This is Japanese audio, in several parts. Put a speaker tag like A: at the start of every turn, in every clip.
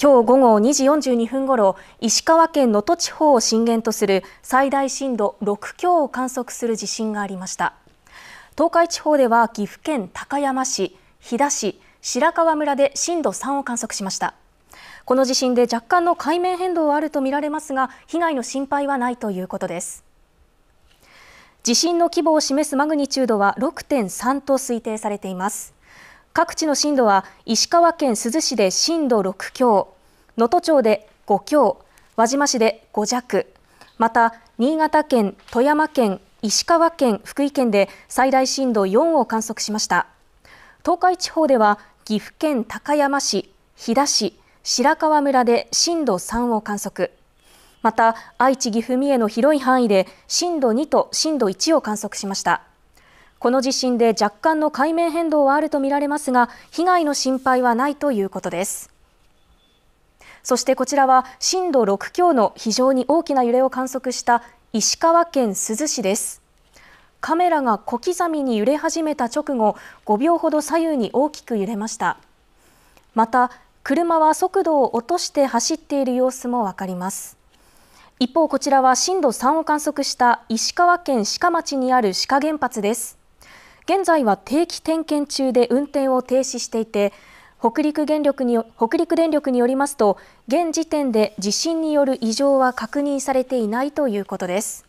A: 今日午後2時42分ごろ石川県能登地方を震源とする最大震度6強を観測する地震がありました東海地方では岐阜県高山市飛騨市白川村で震度3を観測しましたこの地震で若干の海面変動はあるとみられますが被害の心配はないということです地震の規模を示すマグニチュードは6.3と推定されています各地の震度は石川県珠洲市で震度6強、能登町で5強、輪島市で5弱、また新潟県、富山県、石川県、福井県で最大震度4を観測しました。東海地方では岐阜県高山市、飛騨市、白川村で震度3を観測。また愛知、岐阜、三重の広い範囲で震度2と震度1を観測しました。この地震で若干の海面変動はあるとみられますが、被害の心配はないということです。そしてこちらは震度6強の非常に大きな揺れを観測した石川県珠洲市です。カメラが小刻みに揺れ始めた直後、5秒ほど左右に大きく揺れました。また、車は速度を落として走っている様子もわかります。一方、こちらは震度3を観測した石川県志賀町にある鹿原発です。現在は定期点検中で運転を停止していて北陸原力に北陸電力によりますと現時点で地震による異常は確認されていないということです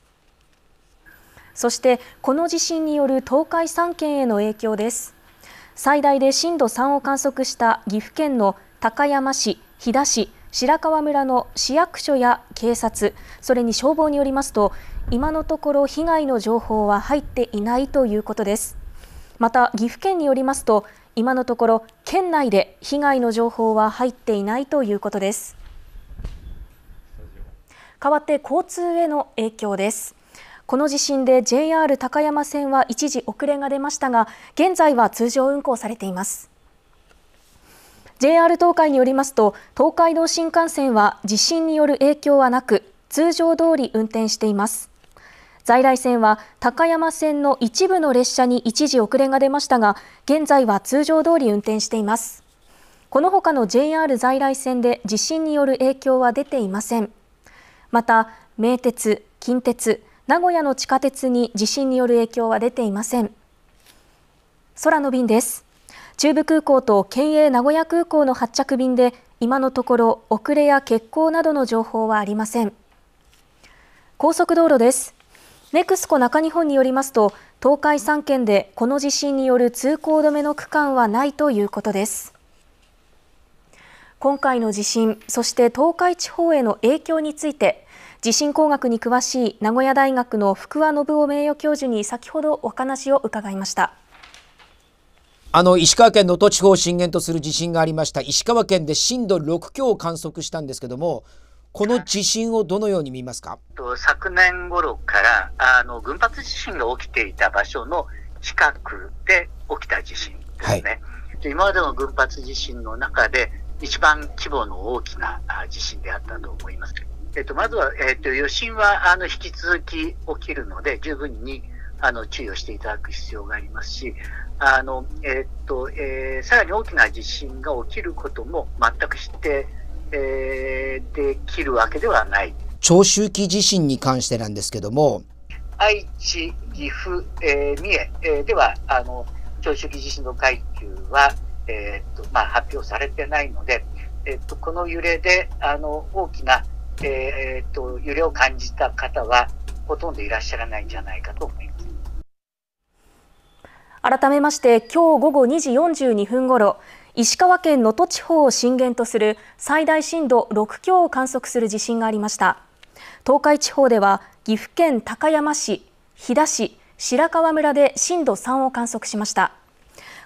A: そしてこの地震による東海3県への影響です最大で震度3を観測した岐阜県の高山市、飛騨市、白川村の市役所や警察、それに消防によりますと、今のところ被害の情報は入っていないということです。また岐阜県によりますと今のところ県内で被害の情報は入っていないということです代わって交通への影響ですこの地震で JR 高山線は一時遅れが出ましたが現在は通常運行されています JR 東海によりますと東海道新幹線は地震による影響はなく通常通り運転しています在来線は高山線の一部の列車に一時遅れが出ましたが、現在は通常通り運転しています。この他の JR 在来線で地震による影響は出ていません。また、名鉄、近鉄、名古屋の地下鉄に地震による影響は出ていません。空の便です。中部空港と県営名古屋空港の発着便で今のところ遅れや欠航などの情報はありません高速道路ですネクスコ中日本によりますと東海3県でこの地震による通行止めの区間はないということです今回の地震そして東海地方への影響について地震工学に詳しい名古屋大学の福和信夫名誉教授に先ほどお話を伺いました
B: あの石川県能登地方を震源とする地震がありました石川県で震度6強を観測したんですけどもこの地震をどのように見ますか昨年頃からあの群発地震が起きていた場所の近くで起きた地震ですね、はい、今までの群発地震の中で一番規模の大きな地震であったと思います。えっと、まずは、えっと、余震はあの引き続き起きるので、十分にあの注意をしていただく必要がありますし、あのえっとえー、さらに大きな地震が起きることも全く知ってえー、できるわけではない。長周期地震に関してなんですけども愛知、岐阜、えー、三重、えー、ではあの長周期地震の階級は、えーとまあ、発表されてないので、えーと、この揺れであの大きな、えーと、と揺れを感じた方はほとんどいらっしゃらないんじゃないかと思います。
A: 改めまして、今日午後2時42分ごろ、石川県能登地方を震源とする最大震度6強を観測する地震がありました東海地方では岐阜県高山市、飛騨市、白川村で震度3を観測しました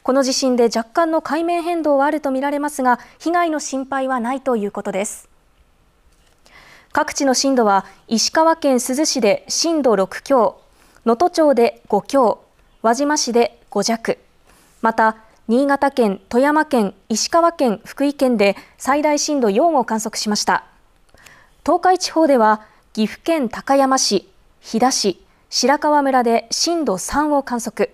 A: この地震で若干の海面変動はあるとみられますが被害の心配はないということです各地の震度は石川県珠洲市で震度6強能登町で5強輪島市で5弱また新潟県、富山県、石川県、福井県で最大震度4を観測しました東海地方では岐阜県高山市、飛騨市、白川村で震度3を観測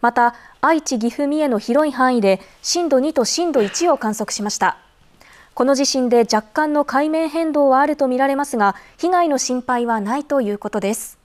A: また愛知、岐阜、三重の広い範囲で震度2と震度1を観測しましたこの地震で若干の海面変動はあるとみられますが被害の心配はないということです